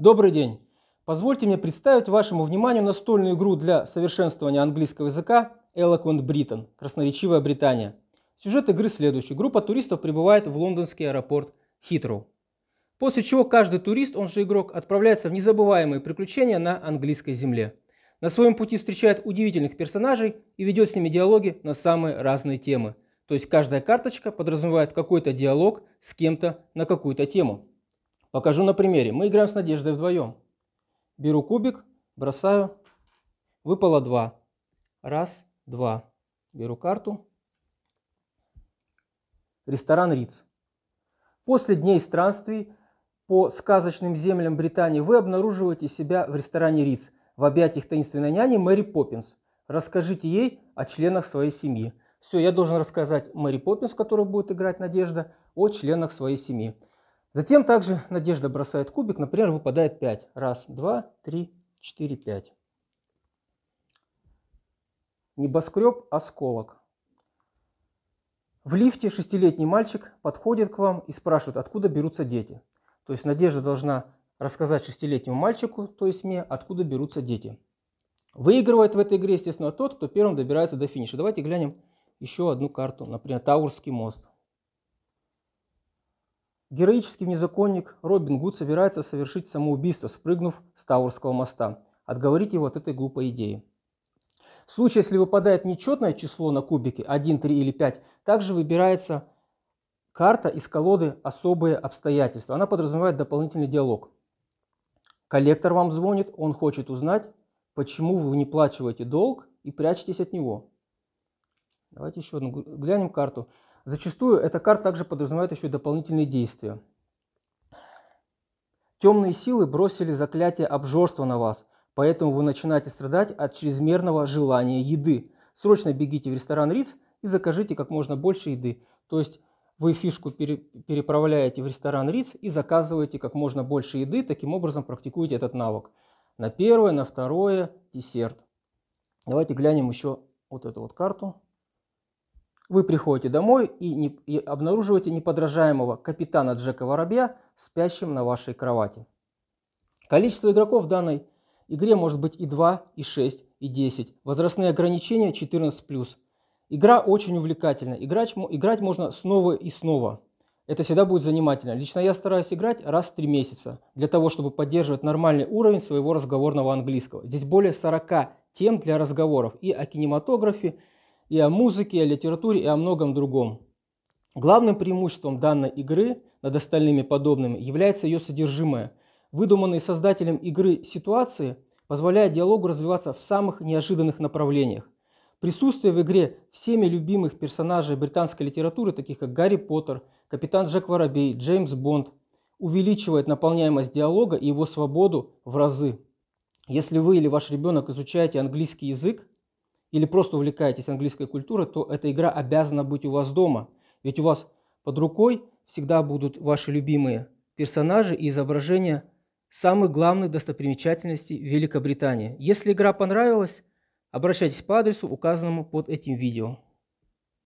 Добрый день! Позвольте мне представить вашему вниманию настольную игру для совершенствования английского языка Eloquent Britain – Красноречивая Британия. Сюжет игры следующий. Группа туристов прибывает в лондонский аэропорт Хитроу. После чего каждый турист, он же игрок, отправляется в незабываемые приключения на английской земле. На своем пути встречает удивительных персонажей и ведет с ними диалоги на самые разные темы. То есть каждая карточка подразумевает какой-то диалог с кем-то на какую-то тему. Покажу на примере. Мы играем с Надеждой вдвоем. Беру кубик, бросаю. Выпало два. Раз, два. Беру карту. Ресторан Риц. После дней странствий по сказочным землям Британии вы обнаруживаете себя в ресторане Риц в объятиях таинственной няни Мэри Поппинс. Расскажите ей о членах своей семьи. Все, я должен рассказать Мэри Поппинс, которая будет играть Надежда, о членах своей семьи. Затем также Надежда бросает кубик, например, выпадает 5. Раз, два, три, четыре, пять. Небоскреб «Осколок». В лифте шестилетний мальчик подходит к вам и спрашивает, откуда берутся дети. То есть Надежда должна рассказать шестилетнему мальчику, то есть мне, откуда берутся дети. Выигрывает в этой игре, естественно, тот, кто первым добирается до финиша. Давайте глянем еще одну карту, например, Таурский мост – Героический незаконник Робин Гуд собирается совершить самоубийство, спрыгнув с Таурского моста. Отговорить его от этой глупой идеи. В случае, если выпадает нечетное число на кубике 1, 3 или 5, также выбирается карта из колоды «Особые обстоятельства». Она подразумевает дополнительный диалог. Коллектор вам звонит, он хочет узнать, почему вы не плачиваете долг и прячетесь от него. Давайте еще одну глянем карту. Зачастую эта карта также подразумевает еще дополнительные действия. Темные силы бросили заклятие обжорства на вас, поэтому вы начинаете страдать от чрезмерного желания еды. Срочно бегите в ресторан Риц и закажите как можно больше еды. То есть вы фишку пере, переправляете в ресторан Риц и заказываете как можно больше еды, таким образом практикуете этот навык. На первое, на второе десерт. Давайте глянем еще вот эту вот карту. Вы приходите домой и, не, и обнаруживаете неподражаемого капитана Джека Воробья, спящим на вашей кровати. Количество игроков в данной игре может быть и 2, и 6, и 10. Возрастные ограничения 14+. Игра очень увлекательна. Играть, играть можно снова и снова. Это всегда будет занимательно. Лично я стараюсь играть раз в 3 месяца, для того, чтобы поддерживать нормальный уровень своего разговорного английского. Здесь более 40 тем для разговоров и о кинематографе, и о музыке, и о литературе, и о многом другом. Главным преимуществом данной игры над остальными подобными является ее содержимое. Выдуманные создателем игры ситуации позволяют диалогу развиваться в самых неожиданных направлениях. Присутствие в игре всеми любимых персонажей британской литературы, таких как Гарри Поттер, капитан Джек Воробей, Джеймс Бонд, увеличивает наполняемость диалога и его свободу в разы. Если вы или ваш ребенок изучаете английский язык, или просто увлекаетесь английской культурой, то эта игра обязана быть у вас дома. Ведь у вас под рукой всегда будут ваши любимые персонажи и изображения самых главных достопримечательностей Великобритании. Если игра понравилась, обращайтесь по адресу, указанному под этим видео.